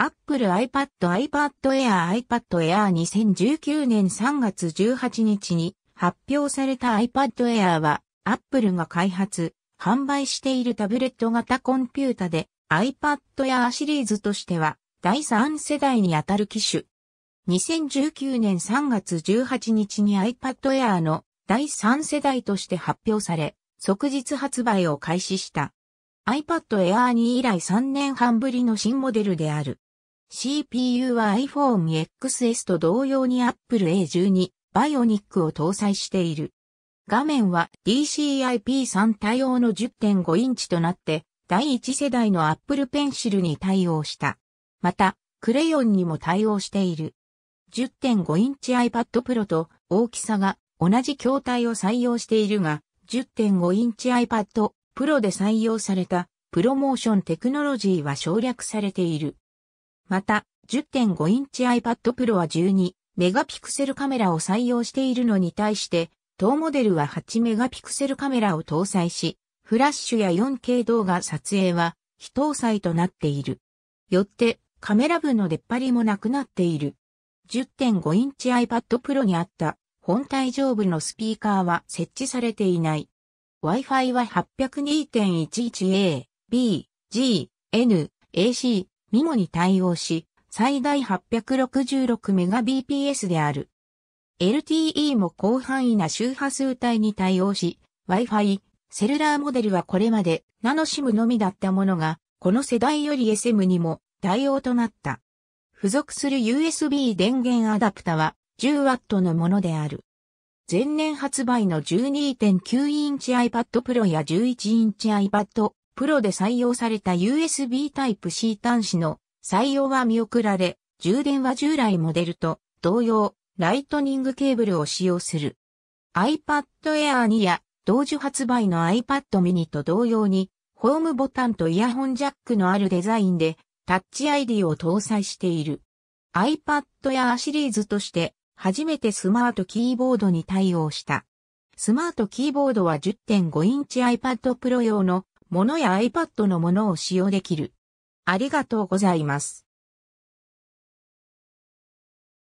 Apple iPad iPad Air iPad Air 2019年3月18日に発表された iPad Air は Apple が開発、販売しているタブレット型コンピュータで iPad Air シリーズとしては第3世代にあたる機種。2019年3月18日に iPad Air の第3世代として発表され、即日発売を開始した。iPad Air 2以来3年半ぶりの新モデルである。CPU は iPhone XS と同様に Apple A12 Bionic を搭載している。画面は DCI-P3 対応の10.5インチとなって、第1世代の Apple Pencil に対応した。また、クレヨンにも対応している。10.5インチ iPad Pro と大きさが同じ筐体を採用しているが、10.5インチ iPad Pro で採用されたプロモーションテクノロジーは省略されている。また、10.5インチ iPad Pro は12メガピクセルカメラを採用しているのに対して、当モデルは8メガピクセルカメラを搭載し、フラッシュや 4K 動画撮影は非搭載となっている。よって、カメラ部の出っ張りもなくなっている。10.5インチ iPad Pro にあった本体上部のスピーカーは設置されていない。Wi-Fi は 802.11a、b、g、n、ac、ミモに対応し、最大 866Mbps である。LTE も広範囲な周波数帯に対応し、Wi-Fi、セルラーモデルはこれまでナノシムのみだったものが、この世代より SM にも対応となった。付属する USB 電源アダプタは 10W のものである。前年発売の12.9インチ iPad Pro や11インチ iPad プロで採用された USB Type-C 端子の採用は見送られ、充電は従来モデルと同様、ライトニングケーブルを使用する。iPad Air 2や同時発売の iPad mini と同様に、ホームボタンとイヤホンジャックのあるデザインで、タッチ ID を搭載している。iPad Air シリーズとして、初めてスマートキーボードに対応した。スマートキーボードは10.5インチ iPad Pro 用のものや iPad のものを使用できる。ありがとうございます。